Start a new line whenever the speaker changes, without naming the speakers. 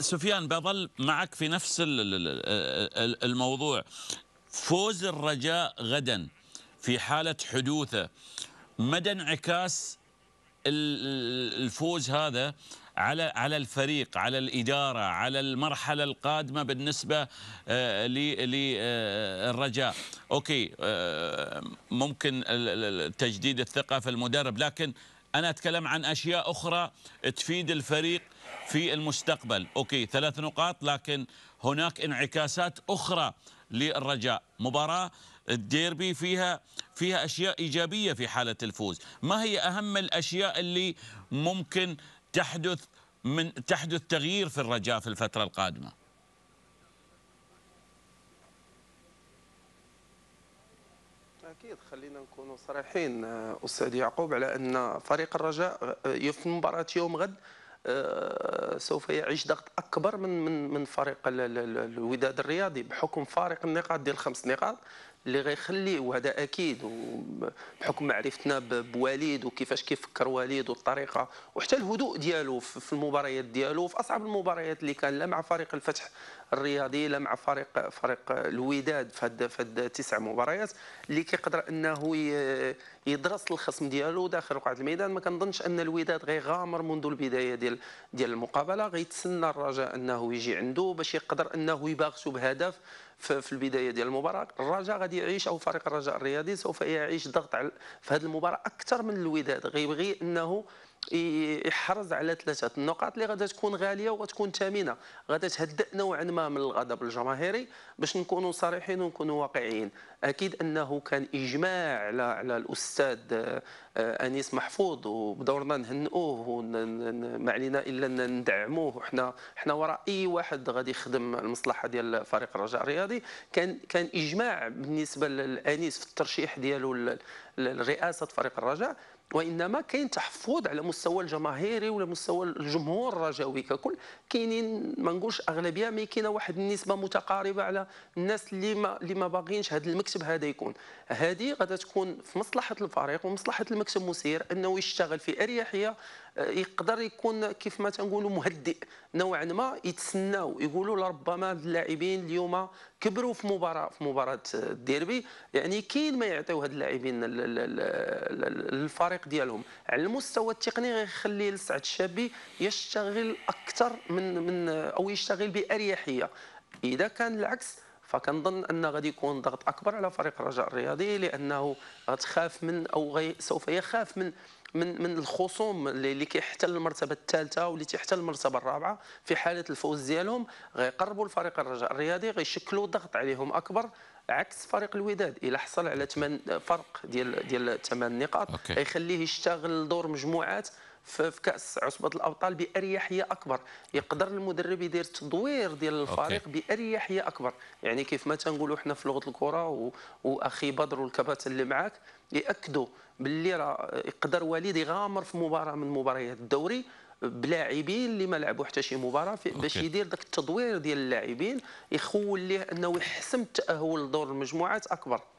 سفيان بظل معك في نفس الموضوع فوز الرجاء غدا في حالة حدوثه مدى انعكاس الفوز هذا على على الفريق على الإدارة على المرحلة القادمة بالنسبة آه، للرجاء آه، أوكي آه، ممكن تجديد الثقة في المدرب لكن أنا أتكلم عن أشياء أخرى تفيد الفريق في المستقبل أوكي ثلاث نقاط لكن هناك انعكاسات أخرى للرجاء مباراة الديربي فيها فيها أشياء إيجابية في حالة الفوز ما هي أهم الأشياء اللي ممكن تحدث من تحدث تغيير في الرجاء في الفترة القادمة
اكيد خلينا نكونوا صريحين آه، استاذ يعقوب على ان فريق الرجاء آه، في مباراه يوم غد آه، سوف يعيش ضغط اكبر من من من فريق الوداد الرياضي بحكم فارق النقاط ديال خمس نقاط اللي غيخلي وهذا اكيد بحكم معرفتنا بواليد وكيفاش كيفكر واليد والطريقه وحتى الهدوء ديالو في المباريات ديالو في اصعب المباريات اللي كان لا مع فريق الفتح الرياضي لا مع فريق فريق الوداد في هاد في تسع مباريات اللي كيقدر انه يدرس الخصم ديالو داخل رقعه الميدان ما كنظنش ان الوداد غيغامر منذ البدايه ديال ديال المقابله غيتسنى الرجاء انه يجي عنده باش يقدر انه يباغسو بهدف في البدايه ديال المباراه الرجاء غادي يعيش او فريق الرجاء الرياضي سوف يعيش ضغط على في هذه المباراه اكثر من الوداد غيبغي انه يحرز على ثلاثه النقاط اللي غادا تكون غاليه وغتكون ثمينه غادا تهدئ نوعا ما من الغضب الجماهيري باش نكونوا صريحين ونكونوا واقعيين اكيد انه كان اجماع على على الاستاذ آه، انيس محفوظ وبدورنا نهنئوه وما علينا الا ندعموه حنا حنا وراء اي واحد غادي يخدم المصلحه ديال فريق الرجاء الرياضي كان كان اجماع بالنسبه لانيس في الترشيح ديالو لرئاسة فريق الرجاء وانما كاين تحفظ على مستوى الجماهيري ولا مستوى الجمهور الرجاوي ككل كاينين ما نقولش اغلبيه مي كاينه واحد النسبه متقاربه على الناس اللي ما اللي ما باغينش هذا المكتب هذا يكون هذه غادا تكون في مصلحه الفريق ومصلحه المكتب المسير انه يشتغل في اريحيه آه، يقدر يكون كيف ما تنقولوا مهدئ نوعا ما يتسناو يقولوا لربما اللاعبين اليوم كبروا في مباراه في مباراه الديربي يعني كاين ما يعطيو هاد اللاعبين الفريق ديالهم على المستوى التقني غيخلي لسعد الشابي يشتغل اكثر من من او يشتغل باريحيه اذا كان العكس فكنظن ان غادي يكون ضغط اكبر على فريق الرجاء الرياضي لانه غتخاف من او غي سوف يخاف من من من الخصوم اللي كيحتل المرتبه الثالثه واللي تيحتل المرتبه الرابعه في حاله الفوز ديالهم غيقربوا الفريق الرياضي غيشكلوا ضغط عليهم اكبر عكس فريق الوداد الا حصل على ثمان فرق ديال ديال ثمان نقاط غيخليه يشتغل دور مجموعات في كاس عصبه الابطال باريحيه اكبر يقدر المدرب يدير التدوير ديال الفريق باريحيه اكبر يعني كيف ما تنقولوا حنا في لغه الكره و... واخي بدر والكباتن اللي معاك ياكدوا باللي راه يقدر وليد يغامر في مباراه من مباريات الدوري بلاعبين اللي ما لعبوا حتى شي مباراه باش يدير ذاك التدوير ديال اللاعبين يخول ليه انه يحسم التاهل لدور المجموعات اكبر